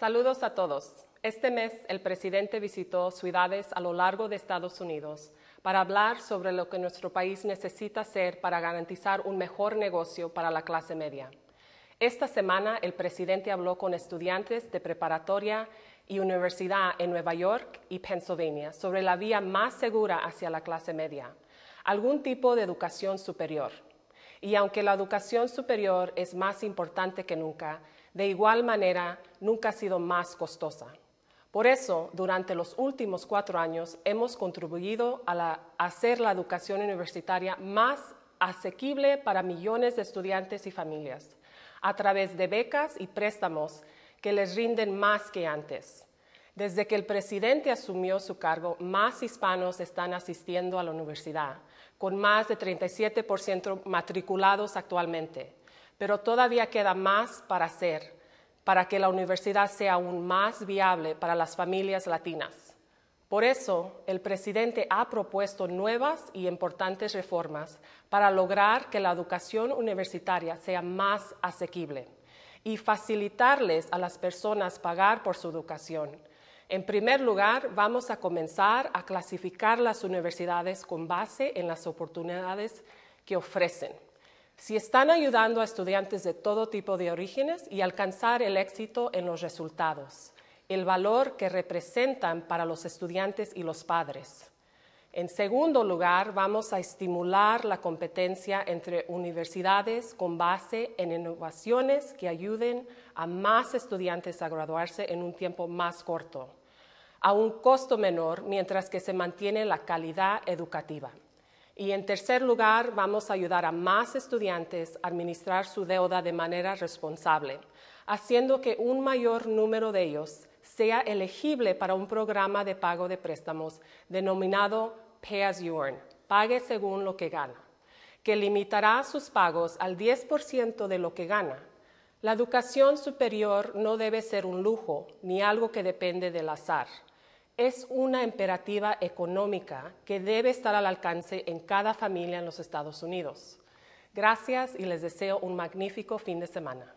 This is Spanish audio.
Saludos a todos. Este mes el presidente visitó ciudades a lo largo de Estados Unidos para hablar sobre lo que nuestro país necesita hacer para garantizar un mejor negocio para la clase media. Esta semana el presidente habló con estudiantes de preparatoria y universidad en Nueva York y Pensilvania sobre la vía más segura hacia la clase media, algún tipo de educación superior. Y aunque la educación superior es más importante que nunca, de igual manera nunca ha sido más costosa. Por eso, durante los últimos cuatro años hemos contribuido a, hacer la educación universitaria más asequible para millones de estudiantes y familias, a través de becas y préstamos que les rinden más que antes. Desde que el presidente asumió su cargo, más hispanos están asistiendo a la universidad, con más de 37% matriculados actualmente pero todavía queda más para hacer para que la universidad sea aún más viable para las familias latinas. Por eso, el presidente ha propuesto nuevas y importantes reformas para lograr que la educación universitaria sea más asequible y facilitarles a las personas pagar por su educación. En primer lugar, vamos a comenzar a clasificar las universidades con base en las oportunidades que ofrecen si están ayudando a estudiantes de todo tipo de orígenes y alcanzar el éxito en los resultados, el valor que representan para los estudiantes y los padres. En segundo lugar, vamos a estimular la competencia entre universidades con base en innovaciones que ayuden a más estudiantes a graduarse en un tiempo más corto, a un costo menor mientras que se mantiene la calidad educativa. Y en tercer lugar, vamos a ayudar a más estudiantes a administrar su deuda de manera responsable, haciendo que un mayor número de ellos sea elegible para un programa de pago de préstamos denominado Pay as You Earn, pague según lo que gana, que limitará sus pagos al 10% de lo que gana. La educación superior no debe ser un lujo ni algo que depende del azar es una imperativa económica que debe estar al alcance en cada familia en los Estados Unidos. Gracias y les deseo un magnífico fin de semana.